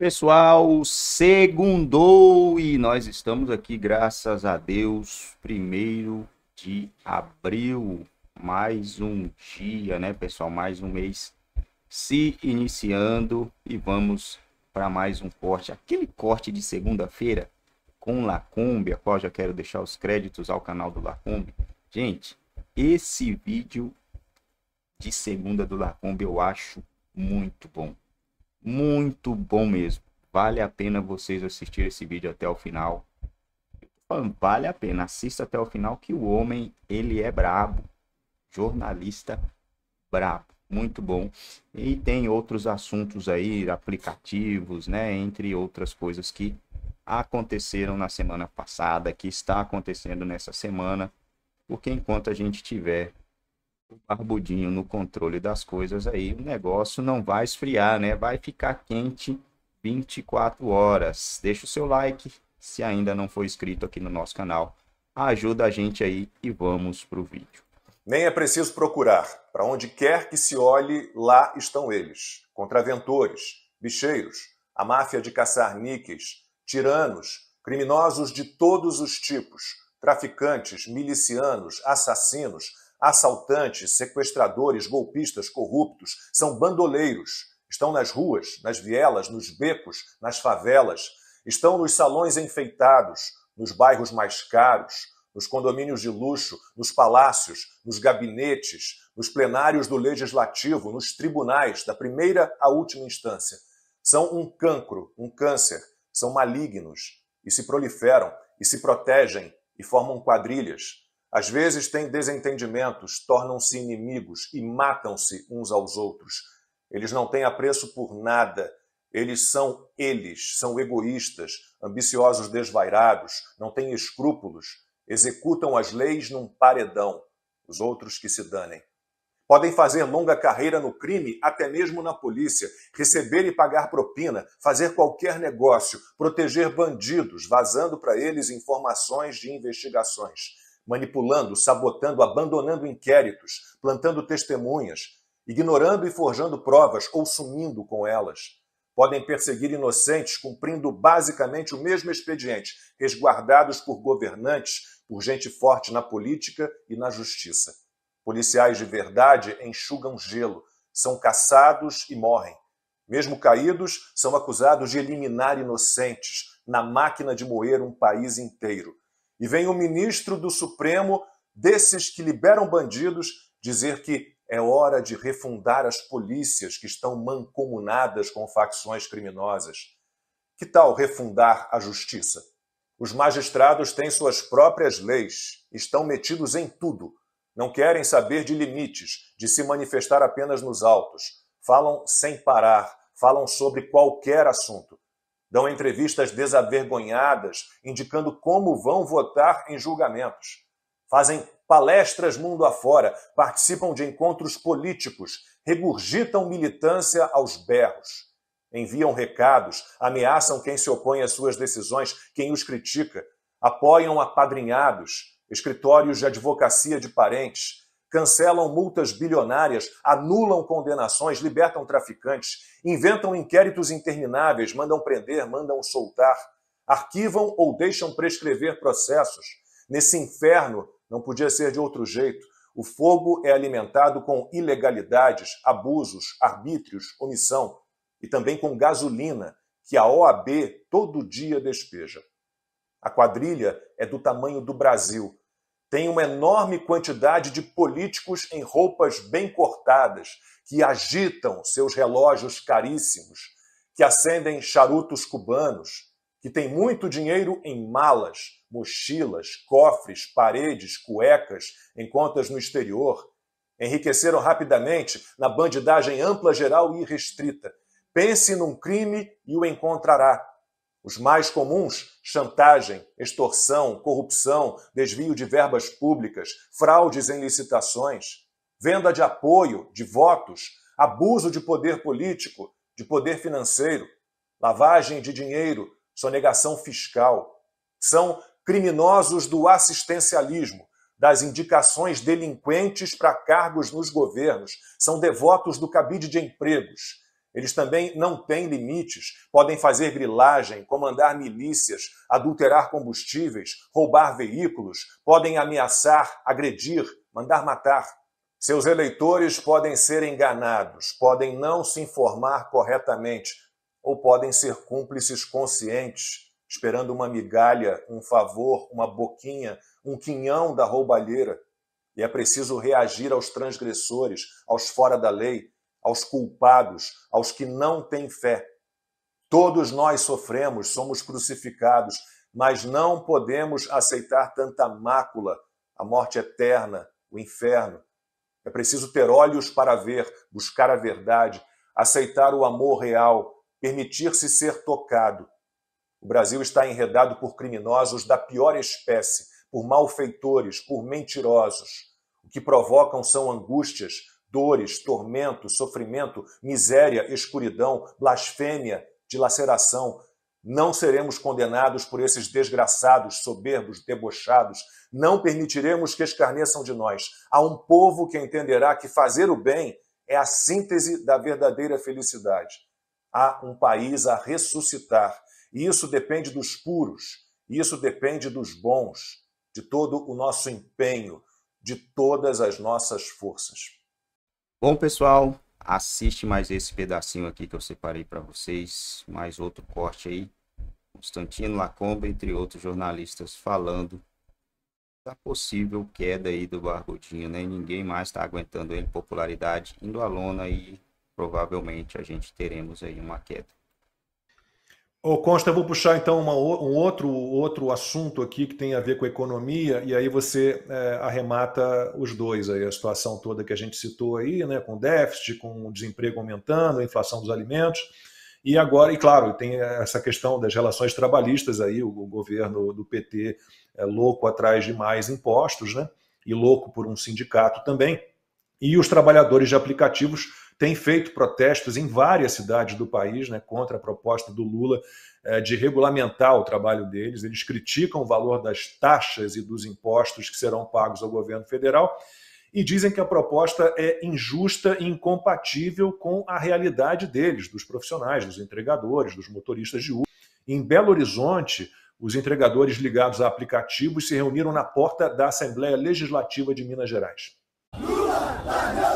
Pessoal, segundou e nós estamos aqui, graças a Deus, primeiro de abril, mais um dia, né, pessoal? Mais um mês se iniciando e vamos para mais um corte, aquele corte de segunda-feira com Lacombe, a qual já quero deixar os créditos ao canal do Lacombe. Gente, esse vídeo de segunda do Lacombe eu acho muito bom muito bom mesmo. Vale a pena vocês assistir esse vídeo até o final. Vale a pena, assista até o final que o homem, ele é brabo. Jornalista brabo, muito bom. E tem outros assuntos aí, aplicativos, né, entre outras coisas que aconteceram na semana passada, que está acontecendo nessa semana, porque enquanto a gente tiver barbudinho no controle das coisas aí, o negócio não vai esfriar, né? Vai ficar quente 24 horas. Deixa o seu like se ainda não for inscrito aqui no nosso canal. Ajuda a gente aí e vamos pro vídeo. Nem é preciso procurar. Para onde quer que se olhe, lá estão eles. Contraventores, bicheiros, a máfia de caçar níqueis, tiranos, criminosos de todos os tipos, traficantes, milicianos, assassinos, Assaltantes, sequestradores, golpistas, corruptos, são bandoleiros. Estão nas ruas, nas vielas, nos becos, nas favelas. Estão nos salões enfeitados, nos bairros mais caros, nos condomínios de luxo, nos palácios, nos gabinetes, nos plenários do legislativo, nos tribunais, da primeira à última instância. São um cancro, um câncer, são malignos e se proliferam e se protegem e formam quadrilhas. Às vezes têm desentendimentos, tornam-se inimigos e matam-se uns aos outros. Eles não têm apreço por nada. Eles são eles, são egoístas, ambiciosos desvairados, não têm escrúpulos, executam as leis num paredão. Os outros que se danem. Podem fazer longa carreira no crime, até mesmo na polícia, receber e pagar propina, fazer qualquer negócio, proteger bandidos, vazando para eles informações de investigações manipulando, sabotando, abandonando inquéritos, plantando testemunhas, ignorando e forjando provas ou sumindo com elas. Podem perseguir inocentes cumprindo basicamente o mesmo expediente, resguardados por governantes, por gente forte na política e na justiça. Policiais de verdade enxugam gelo, são caçados e morrem. Mesmo caídos, são acusados de eliminar inocentes na máquina de moer um país inteiro. E vem o ministro do Supremo, desses que liberam bandidos, dizer que é hora de refundar as polícias que estão mancomunadas com facções criminosas. Que tal refundar a justiça? Os magistrados têm suas próprias leis, estão metidos em tudo. Não querem saber de limites, de se manifestar apenas nos autos. Falam sem parar, falam sobre qualquer assunto dão entrevistas desavergonhadas, indicando como vão votar em julgamentos, fazem palestras mundo afora, participam de encontros políticos, regurgitam militância aos berros, enviam recados, ameaçam quem se opõe às suas decisões, quem os critica, apoiam apadrinhados, escritórios de advocacia de parentes, cancelam multas bilionárias, anulam condenações, libertam traficantes, inventam inquéritos intermináveis, mandam prender, mandam soltar, arquivam ou deixam prescrever processos. Nesse inferno não podia ser de outro jeito. O fogo é alimentado com ilegalidades, abusos, arbítrios, omissão e também com gasolina que a OAB todo dia despeja. A quadrilha é do tamanho do Brasil tem uma enorme quantidade de políticos em roupas bem cortadas, que agitam seus relógios caríssimos, que acendem charutos cubanos, que têm muito dinheiro em malas, mochilas, cofres, paredes, cuecas, em contas no exterior. Enriqueceram rapidamente na bandidagem ampla, geral e irrestrita. Pense num crime e o encontrará. Os mais comuns: chantagem, extorsão, corrupção, desvio de verbas públicas, fraudes em licitações, venda de apoio, de votos, abuso de poder político, de poder financeiro, lavagem de dinheiro, sonegação fiscal. São criminosos do assistencialismo, das indicações delinquentes para cargos nos governos, são devotos do cabide de empregos eles também não têm limites, podem fazer grilagem, comandar milícias, adulterar combustíveis, roubar veículos, podem ameaçar, agredir, mandar matar. Seus eleitores podem ser enganados, podem não se informar corretamente ou podem ser cúmplices conscientes, esperando uma migalha, um favor, uma boquinha, um quinhão da roubalheira. E é preciso reagir aos transgressores, aos fora da lei, aos culpados, aos que não têm fé. Todos nós sofremos, somos crucificados, mas não podemos aceitar tanta mácula, a morte eterna, o inferno. É preciso ter olhos para ver, buscar a verdade, aceitar o amor real, permitir-se ser tocado. O Brasil está enredado por criminosos da pior espécie, por malfeitores, por mentirosos. O que provocam são angústias, dores, tormento, sofrimento, miséria, escuridão, blasfêmia, dilaceração. Não seremos condenados por esses desgraçados, soberbos, debochados. Não permitiremos que escarneçam de nós. Há um povo que entenderá que fazer o bem é a síntese da verdadeira felicidade. Há um país a ressuscitar. E isso depende dos puros, isso depende dos bons, de todo o nosso empenho, de todas as nossas forças. Bom, pessoal, assiste mais esse pedacinho aqui que eu separei para vocês, mais outro corte aí. Constantino Lacomba, entre outros jornalistas, falando da possível queda aí do Barbudinho, né? Ninguém mais está aguentando ele, popularidade indo à lona e provavelmente a gente teremos aí uma queda. Ô Consta, eu vou puxar então uma, um outro, outro assunto aqui que tem a ver com a economia, e aí você é, arremata os dois aí, a situação toda que a gente citou aí, né? Com déficit, com desemprego aumentando, a inflação dos alimentos. E agora, e claro, tem essa questão das relações trabalhistas aí, o governo do PT é louco atrás de mais impostos, né? E louco por um sindicato também. E os trabalhadores de aplicativos têm feito protestos em várias cidades do país né, contra a proposta do Lula eh, de regulamentar o trabalho deles. Eles criticam o valor das taxas e dos impostos que serão pagos ao governo federal e dizem que a proposta é injusta e incompatível com a realidade deles, dos profissionais, dos entregadores, dos motoristas de Uber. Em Belo Horizonte, os entregadores ligados a aplicativos se reuniram na porta da Assembleia Legislativa de Minas Gerais. Bangla!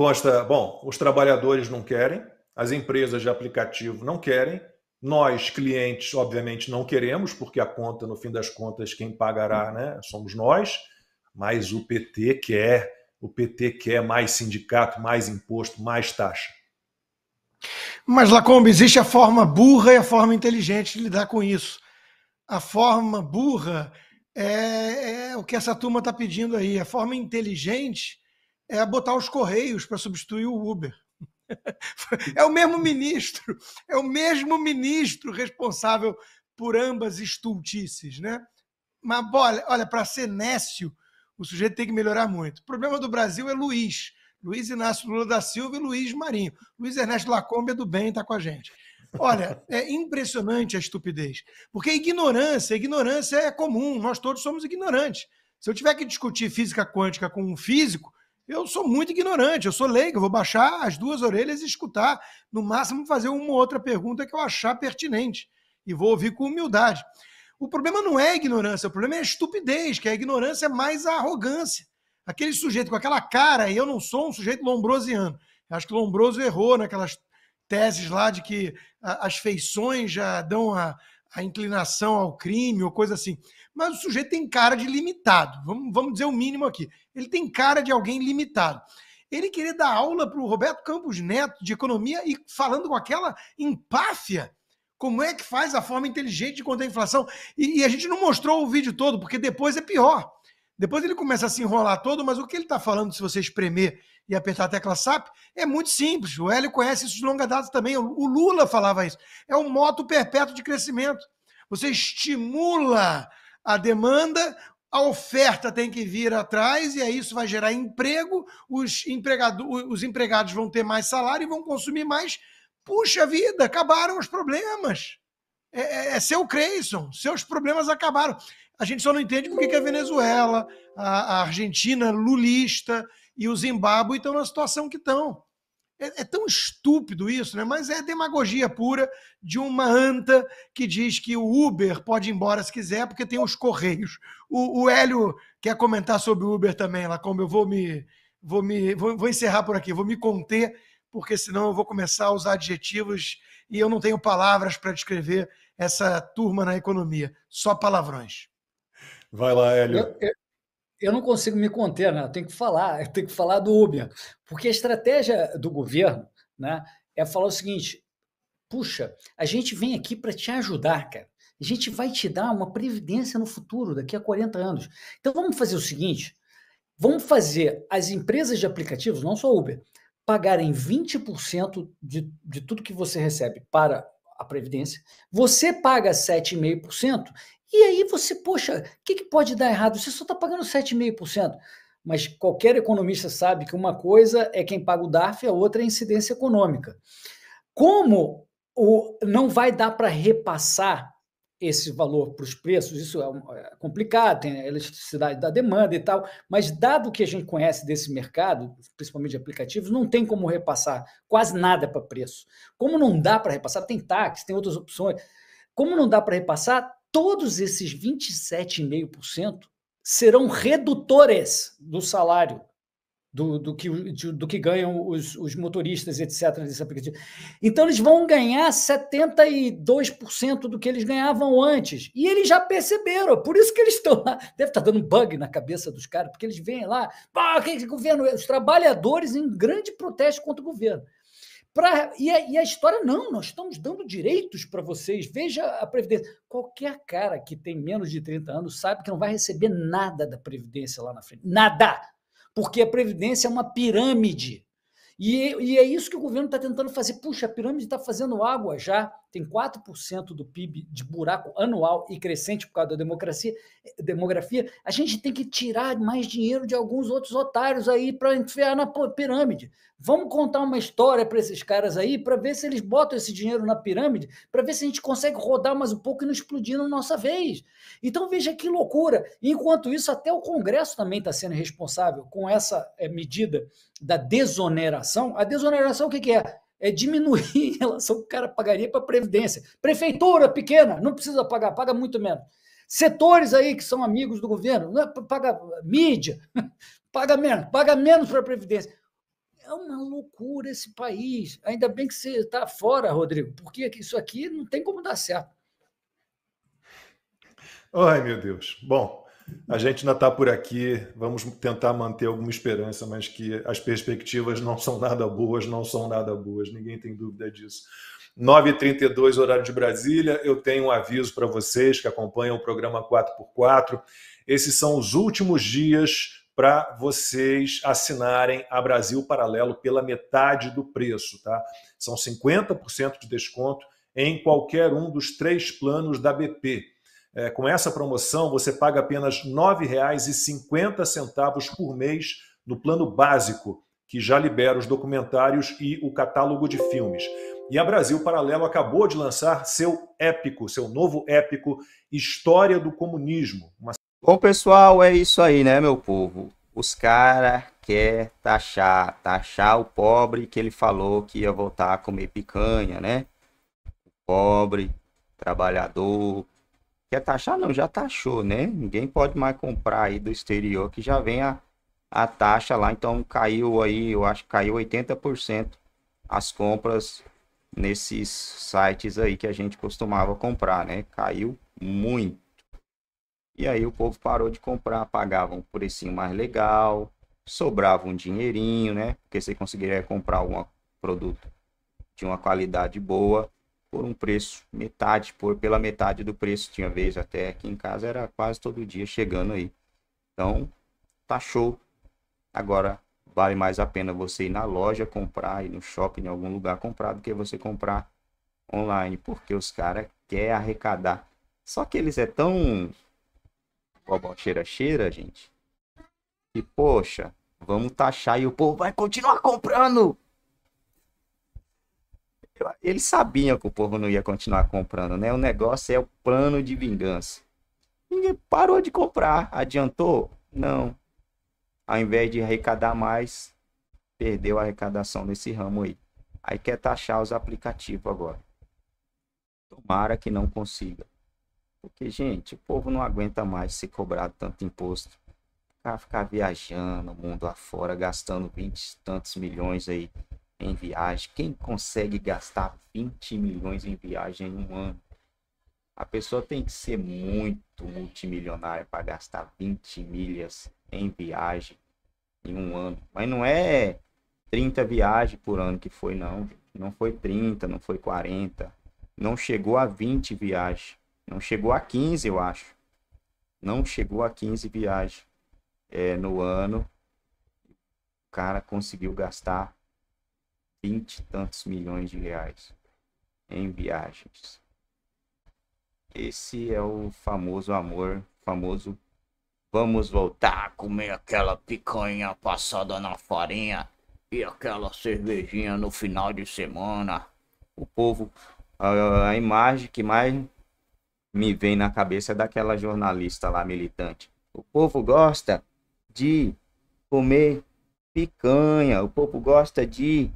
consta, bom, os trabalhadores não querem, as empresas de aplicativo não querem, nós, clientes, obviamente não queremos, porque a conta, no fim das contas, quem pagará né, somos nós, mas o PT quer, o PT quer mais sindicato, mais imposto, mais taxa. Mas, Lacombe, existe a forma burra e a forma inteligente de lidar com isso. A forma burra é, é o que essa turma está pedindo aí. A forma inteligente é botar os Correios para substituir o Uber. É o mesmo ministro, é o mesmo ministro responsável por ambas estultices, né? Mas, olha, olha para ser nécio, o sujeito tem que melhorar muito. O problema do Brasil é Luiz. Luiz Inácio Lula da Silva e Luiz Marinho. Luiz Ernesto Lacombe é do bem, está com a gente. Olha, é impressionante a estupidez. Porque ignorância, ignorância é comum, nós todos somos ignorantes. Se eu tiver que discutir física quântica com um físico, eu sou muito ignorante, eu sou leigo, eu vou baixar as duas orelhas e escutar, no máximo fazer uma ou outra pergunta que eu achar pertinente e vou ouvir com humildade. O problema não é a ignorância, o problema é a estupidez, que a ignorância é mais a arrogância. Aquele sujeito com aquela cara, e eu não sou um sujeito lombrosiano. Acho que Lombroso errou naquelas teses lá de que as feições já dão a, a inclinação ao crime ou coisa assim. Mas o sujeito tem cara de limitado, vamos, vamos dizer o mínimo aqui. Ele tem cara de alguém limitado. Ele queria dar aula para o Roberto Campos Neto de economia e falando com aquela empáfia. Como é que faz a forma inteligente de conter a inflação? E, e a gente não mostrou o vídeo todo, porque depois é pior. Depois ele começa a se enrolar todo, mas o que ele está falando, se você espremer e apertar a tecla SAP, é muito simples. O Hélio conhece isso de longa data também. O Lula falava isso. É um moto perpétuo de crescimento. Você estimula a demanda, a oferta tem que vir atrás, e aí isso vai gerar emprego, os, empregado, os empregados vão ter mais salário e vão consumir mais. Puxa vida, acabaram os problemas. É, é, é seu Creyson, seus problemas acabaram. A gente só não entende por que a Venezuela, a, a Argentina lulista e o Zimbábue estão na situação que estão. É, é, tão estúpido isso, né? mas é demagogia pura de uma anta que diz que o Uber pode ir embora se quiser, porque tem os Correios. O, o Hélio quer comentar sobre o Uber também, lá como eu vou me. Vou, me, vou, vou encerrar por aqui, vou me conter, porque senão eu vou começar a usar adjetivos e eu não tenho palavras para descrever essa turma na economia, só palavrões. Vai lá, Hélio. Eu, eu, eu não consigo me conter, né? Eu tenho que falar, eu tenho que falar do Uber, porque a estratégia do governo, né, é falar o seguinte: puxa, a gente vem aqui para te ajudar, cara. A gente vai te dar uma previdência no futuro, daqui a 40 anos. Então vamos fazer o seguinte: vamos fazer as empresas de aplicativos, não só Uber, pagarem 20% de, de tudo que você recebe para a Previdência, você paga 7,5% e aí você, poxa, o que, que, pode dar errado? Você só está pagando 7,5%. Mas qualquer economista sabe que uma coisa é quem paga o DARF, a outra é a incidência econômica. Como o, não vai dar para repassar esse valor para os preços, isso é, é complicado, tem a eletricidade da demanda e tal, mas dado o que a gente conhece desse mercado, principalmente de aplicativos, não tem como repassar quase nada para preço. Como não dá para repassar, tem táxi, tem outras opções. Como não dá para repassar, todos esses 27,5% serão redutores do salário do, do, que, do que ganham os, os motoristas, etc., aplicativo. Então, eles vão ganhar 72% do que eles ganhavam antes. E eles já perceberam, por isso que eles estão lá. Deve estar tá dando bug na cabeça dos caras, porque eles vêm lá, pá, que governo, os trabalhadores em grande protesto contra o governo. Pra, e, a, e a história, não, nós estamos dando direitos para vocês. Veja a Previdência. Qualquer cara que tem menos de 30 anos sabe que não vai receber nada da Previdência lá na frente. Nada! Porque a Previdência é uma pirâmide. E, e é isso que o governo está tentando fazer. Puxa, a pirâmide está fazendo água já tem 4% do PIB de buraco anual e crescente por causa da democracia, demografia, a gente tem que tirar mais dinheiro de alguns outros otários aí para enfiar na pirâmide. Vamos contar uma história para esses caras aí para ver se eles botam esse dinheiro na pirâmide, para ver se a gente consegue rodar mais um pouco e não explodir na nossa vez. Então veja que loucura. Enquanto isso, até o Congresso também está sendo responsável com essa eh, medida da desoneração. A desoneração o que, que é? é diminuir em relação ao que o cara pagaria para a Previdência. Prefeitura pequena, não precisa pagar, paga muito menos. Setores aí que são amigos do governo, é, paga mídia, paga menos, paga menos para a Previdência. É uma loucura esse país. Ainda bem que você está fora, Rodrigo, porque isso aqui não tem como dar certo. Ai, meu Deus. Bom, a gente ainda está por aqui, vamos tentar manter alguma esperança, mas que as perspectivas não são nada boas, não são nada boas, ninguém tem dúvida disso. 9h32, horário de Brasília, eu tenho um aviso para vocês que acompanham o programa 4x4. Esses são os últimos dias para vocês assinarem a Brasil Paralelo pela metade do preço, tá? São 50% de desconto em qualquer um dos três planos da BP é, com essa promoção, você paga apenas R$ 9,50 por mês no plano básico, que já libera os documentários e o catálogo de filmes. E a Brasil Paralelo acabou de lançar seu épico, seu novo épico, História do Comunismo. Uma... Bom, pessoal, é isso aí, né, meu povo? Os caras quer taxar, taxar o pobre que ele falou que ia voltar a comer picanha, né? O pobre, trabalhador, Quer taxar? Não, já taxou, né? Ninguém pode mais comprar aí do exterior que já vem a, a taxa lá. Então caiu aí, eu acho que caiu 80% as compras nesses sites aí que a gente costumava comprar, né? Caiu muito. E aí o povo parou de comprar, pagava um precinho mais legal, sobrava um dinheirinho, né? Porque você conseguiria comprar um produto de uma qualidade boa por um preço metade, por pela metade do preço. Tinha vez até aqui em casa era quase todo dia chegando aí. Então, tá show. Agora vale mais a pena você ir na loja comprar, ir no shopping, em algum lugar comprar, do que você comprar online, porque os caras querem arrecadar. Só que eles é tão bobo cheira cheira, gente. E poxa, vamos taxar e o povo vai continuar comprando eles sabiam que o povo não ia continuar comprando, né? O negócio é o plano de vingança. Ninguém parou de comprar. Adiantou? Não. Ao invés de arrecadar mais, perdeu a arrecadação nesse ramo aí. Aí quer taxar os aplicativos agora. Tomara que não consiga. Porque, gente, o povo não aguenta mais ser cobrado tanto imposto. Ficar, ficar viajando, mundo afora, gastando 20 tantos milhões aí em viagem. Quem consegue gastar 20 milhões em viagem em um ano? A pessoa tem que ser muito multimilionária para gastar 20 milhas em viagem em um ano. Mas não é 30 viagens por ano que foi, não. Não foi 30, não foi 40. Não chegou a 20 viagens. Não chegou a 15, eu acho. Não chegou a 15 viagens é, no ano. O cara conseguiu gastar vinte e tantos milhões de reais em viagens. Esse é o famoso amor, famoso vamos voltar a comer aquela picanha passada na farinha e aquela cervejinha no final de semana. O povo, a, a imagem que mais me vem na cabeça é daquela jornalista lá militante. O povo gosta de comer picanha, o povo gosta de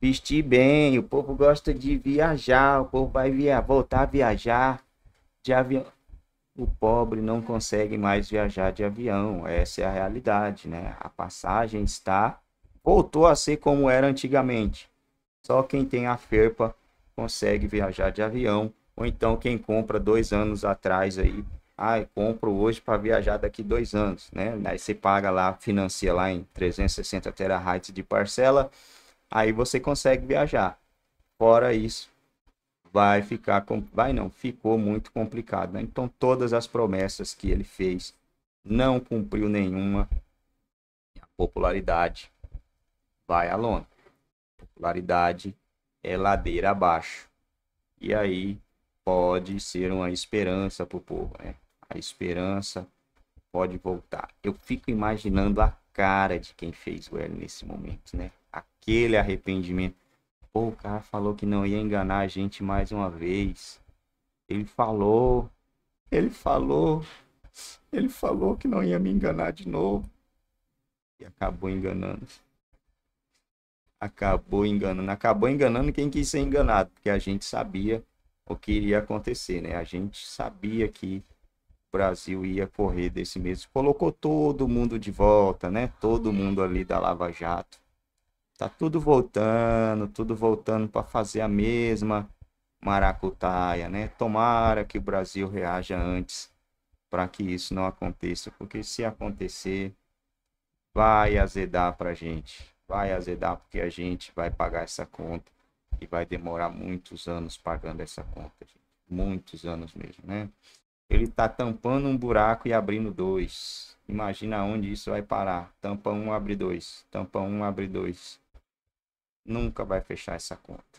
vestir bem, o povo gosta de viajar, o povo vai via voltar a viajar de avião. O pobre não consegue mais viajar de avião, essa é a realidade, né? A passagem está voltou a ser como era antigamente. Só quem tem a ferpa consegue viajar de avião, ou então quem compra dois anos atrás aí, ah, compro hoje para viajar daqui dois anos, né? Aí você paga lá, financia lá em 360 terabytes de parcela, Aí você consegue viajar. Fora isso, vai ficar com... vai não, ficou muito complicado. Né? Então todas as promessas que ele fez não cumpriu nenhuma. A popularidade vai à lona. A popularidade é ladeira abaixo. E aí pode ser uma esperança para o povo. Né? A esperança pode voltar. Eu fico imaginando a cara de quem fez o L nesse momento, né? Aquele arrependimento. Pô, o cara falou que não ia enganar a gente mais uma vez. Ele falou, ele falou, ele falou que não ia me enganar de novo. E acabou enganando. Acabou enganando. Acabou enganando quem quis ser enganado, porque a gente sabia o que iria acontecer, né? A gente sabia que Brasil ia correr desse mês. Colocou todo mundo de volta, né? Todo mundo ali da Lava Jato. Tá tudo voltando, tudo voltando para fazer a mesma maracutaia, né? Tomara que o Brasil reaja antes para que isso não aconteça, porque se acontecer, vai azedar para gente, vai azedar porque a gente vai pagar essa conta e vai demorar muitos anos pagando essa conta, gente. muitos anos mesmo, né? Ele está tampando um buraco e abrindo dois. Imagina onde isso vai parar. Tampa um, abre dois. Tampa um, abre dois. Nunca vai fechar essa conta.